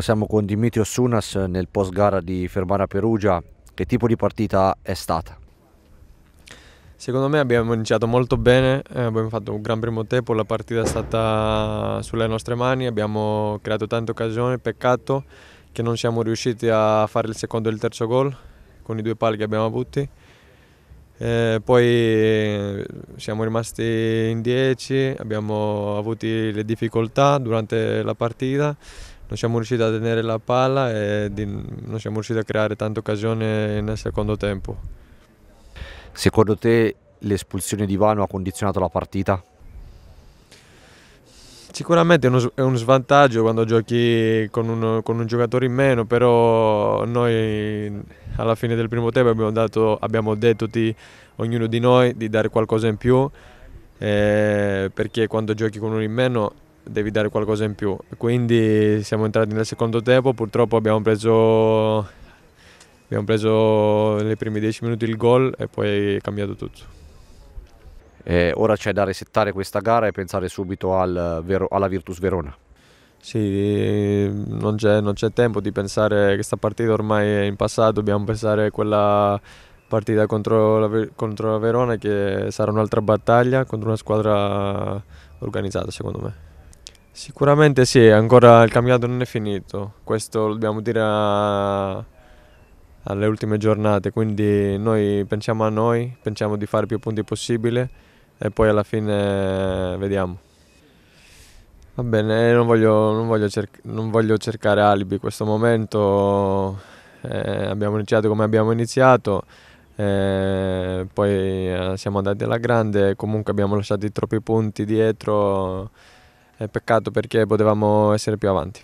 Siamo con Dimitrios Sunas nel post gara di Fermara Perugia. Che tipo di partita è stata? Secondo me abbiamo iniziato molto bene, eh, abbiamo fatto un gran primo tempo, la partita è stata sulle nostre mani, abbiamo creato tante occasioni, peccato che non siamo riusciti a fare il secondo e il terzo gol con i due pali che abbiamo avuti. E eh, poi eh, siamo rimasti in 10, abbiamo avuto le difficoltà durante la partita non siamo riusciti a tenere la palla e non siamo riusciti a creare tante occasioni nel secondo tempo. Secondo te l'espulsione di Vano ha condizionato la partita? Sicuramente è uno, è uno svantaggio quando giochi con, uno, con, un giocatore in meno, però noi alla fine del primo tempo abbiamo, dato, abbiamo detto di ognuno di noi di dare qualcosa in più, eh, perché quando giochi con uno in meno devi dare qualcosa in più. Quindi siamo entrati nel secondo tempo, purtroppo abbiamo preso, abbiamo preso nei primi dieci minuti il gol e poi è cambiato tutto. Eh, ora c'è da resettare questa gara e pensare subito al, alla Virtus Verona. Sì, non c'è, tempo di pensare che questa partita ormai è in passato, dobbiamo pensare a quella partita contro la, contro la Verona che sarà un'altra battaglia contro una squadra organizzata secondo me. Sicuramente sì, ancora il campionato non è finito, questo lo dobbiamo dire a... alle ultime giornate, quindi noi pensiamo a noi, pensiamo di fare più punti possibile e poi alla fine vediamo. Va bene, eh, non voglio, non voglio, cerc non voglio cercare alibi in questo momento, eh, abbiamo iniziato come abbiamo iniziato, eh, poi eh, siamo andati alla grande, comunque abbiamo lasciato troppi punti dietro è peccato perché potevamo essere più avanti.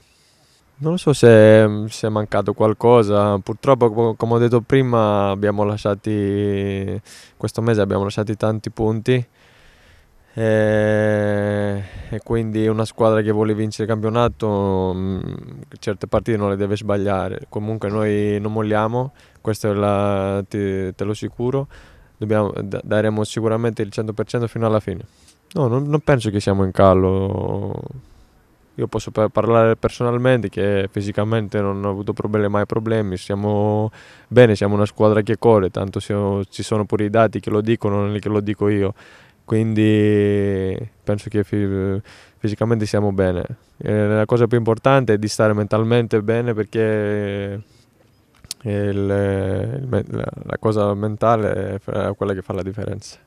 Non so se, se, è mancato qualcosa, purtroppo come ho detto prima abbiamo lasciati, questo mese abbiamo lasciati tanti punti e, e quindi una squadra che vuole vincere il campionato mh, mm, certe partite non le deve sbagliare, comunque noi non molliamo, questo la, ti, te lo assicuro, daremo sicuramente il 100% fino alla fine. No, non, non penso che siamo in callo. Io posso parlare personalmente che fisicamente non ho avuto problemi, mai problemi, siamo bene, siamo una squadra che corre, tanto siamo, ci sono pure i dati che lo dicono, non è che lo dico io, quindi penso che fisicamente siamo bene. E la cosa più importante è di stare mentalmente bene perché il, la, la cosa mentale è quella che fa la differenza.